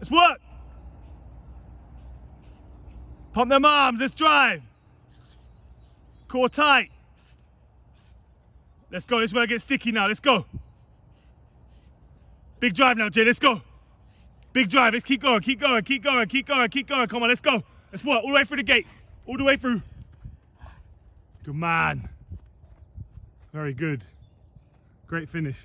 Let's work. Pump them arms. Let's drive. Core tight. Let's go. This way I get sticky now. Let's go. Big drive now, Jay. Let's go. Big drive. Let's keep going. Keep going. Keep going. Keep going. Keep going. Come on. Let's go. Let's work. All the way through the gate. All the way through. Good man. Very good. Great finish.